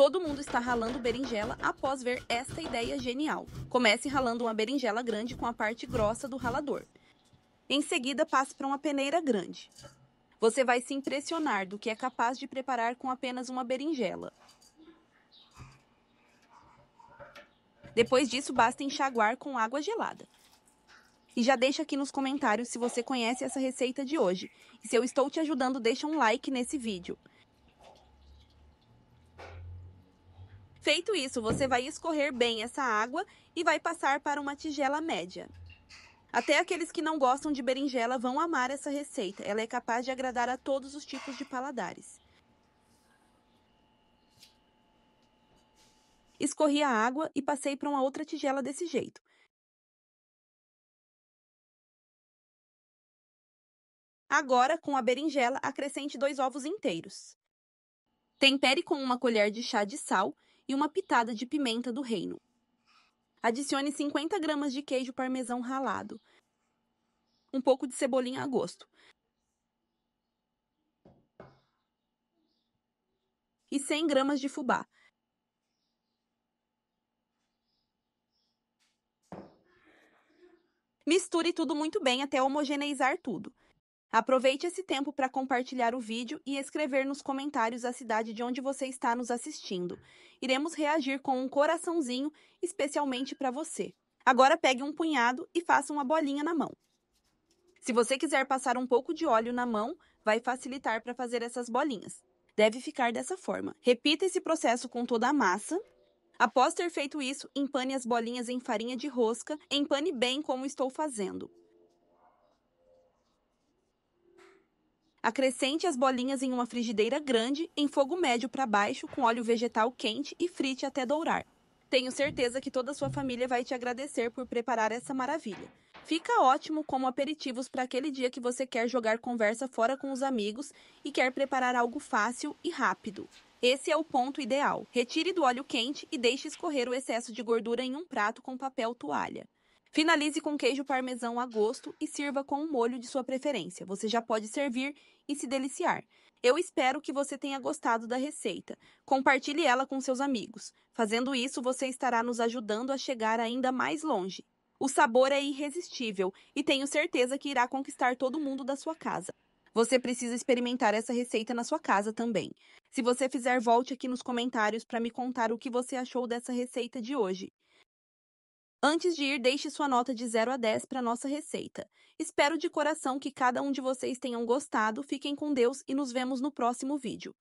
Todo mundo está ralando berinjela após ver esta ideia genial. Comece ralando uma berinjela grande com a parte grossa do ralador. Em seguida, passe para uma peneira grande. Você vai se impressionar do que é capaz de preparar com apenas uma berinjela. Depois disso, basta enxaguar com água gelada. E já deixa aqui nos comentários se você conhece essa receita de hoje. E se eu estou te ajudando, deixa um like nesse vídeo. Feito isso, você vai escorrer bem essa água e vai passar para uma tigela média. Até aqueles que não gostam de berinjela vão amar essa receita. Ela é capaz de agradar a todos os tipos de paladares. Escorri a água e passei para uma outra tigela desse jeito. Agora, com a berinjela, acrescente dois ovos inteiros. Tempere com uma colher de chá de sal e uma pitada de pimenta do reino. Adicione 50 gramas de queijo parmesão ralado, um pouco de cebolinha a gosto e 100 gramas de fubá. Misture tudo muito bem até homogeneizar tudo. Aproveite esse tempo para compartilhar o vídeo e escrever nos comentários a cidade de onde você está nos assistindo. Iremos reagir com um coraçãozinho especialmente para você. Agora pegue um punhado e faça uma bolinha na mão. Se você quiser passar um pouco de óleo na mão, vai facilitar para fazer essas bolinhas. Deve ficar dessa forma. Repita esse processo com toda a massa. Após ter feito isso, empane as bolinhas em farinha de rosca, empane bem como estou fazendo. Acrescente as bolinhas em uma frigideira grande, em fogo médio para baixo, com óleo vegetal quente e frite até dourar. Tenho certeza que toda a sua família vai te agradecer por preparar essa maravilha. Fica ótimo como aperitivos para aquele dia que você quer jogar conversa fora com os amigos e quer preparar algo fácil e rápido. Esse é o ponto ideal. Retire do óleo quente e deixe escorrer o excesso de gordura em um prato com papel toalha. Finalize com queijo parmesão a gosto e sirva com um molho de sua preferência. Você já pode servir e se deliciar. Eu espero que você tenha gostado da receita. Compartilhe ela com seus amigos. Fazendo isso, você estará nos ajudando a chegar ainda mais longe. O sabor é irresistível e tenho certeza que irá conquistar todo mundo da sua casa. Você precisa experimentar essa receita na sua casa também. Se você fizer, volte aqui nos comentários para me contar o que você achou dessa receita de hoje. Antes de ir, deixe sua nota de 0 a 10 para nossa receita. Espero de coração que cada um de vocês tenham gostado, fiquem com Deus e nos vemos no próximo vídeo.